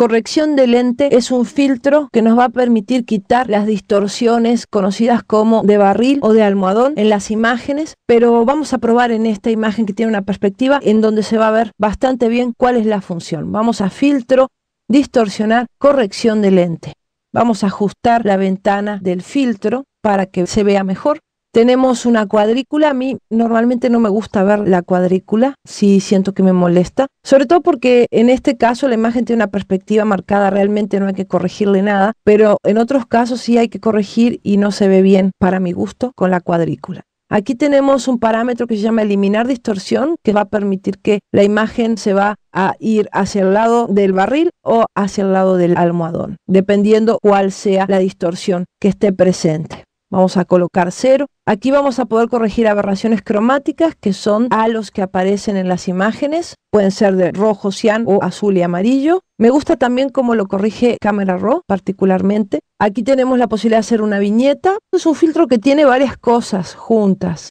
Corrección de lente es un filtro que nos va a permitir quitar las distorsiones conocidas como de barril o de almohadón en las imágenes, pero vamos a probar en esta imagen que tiene una perspectiva en donde se va a ver bastante bien cuál es la función. Vamos a filtro, distorsionar, corrección de lente. Vamos a ajustar la ventana del filtro para que se vea mejor. Tenemos una cuadrícula. A mí normalmente no me gusta ver la cuadrícula, si siento que me molesta. Sobre todo porque en este caso la imagen tiene una perspectiva marcada, realmente no hay que corregirle nada, pero en otros casos sí hay que corregir y no se ve bien para mi gusto con la cuadrícula. Aquí tenemos un parámetro que se llama eliminar distorsión, que va a permitir que la imagen se va a ir hacia el lado del barril o hacia el lado del almohadón, dependiendo cuál sea la distorsión que esté presente vamos a colocar cero. Aquí vamos a poder corregir aberraciones cromáticas que son a los que aparecen en las imágenes. Pueden ser de rojo, cian o azul y amarillo. Me gusta también cómo lo corrige Camera Raw particularmente. Aquí tenemos la posibilidad de hacer una viñeta. Es un filtro que tiene varias cosas juntas.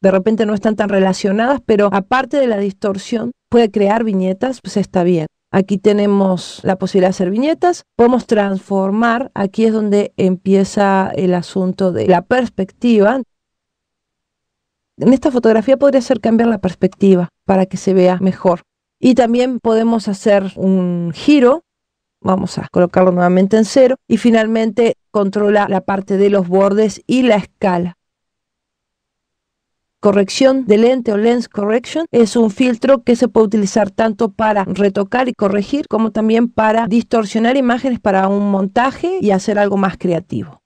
De repente no están tan relacionadas, pero aparte de la distorsión, puede crear viñetas, pues está bien. Aquí tenemos la posibilidad de hacer viñetas, podemos transformar, aquí es donde empieza el asunto de la perspectiva. En esta fotografía podría ser cambiar la perspectiva para que se vea mejor. Y también podemos hacer un giro, vamos a colocarlo nuevamente en cero, y finalmente controla la parte de los bordes y la escala corrección de lente o lens correction es un filtro que se puede utilizar tanto para retocar y corregir como también para distorsionar imágenes para un montaje y hacer algo más creativo.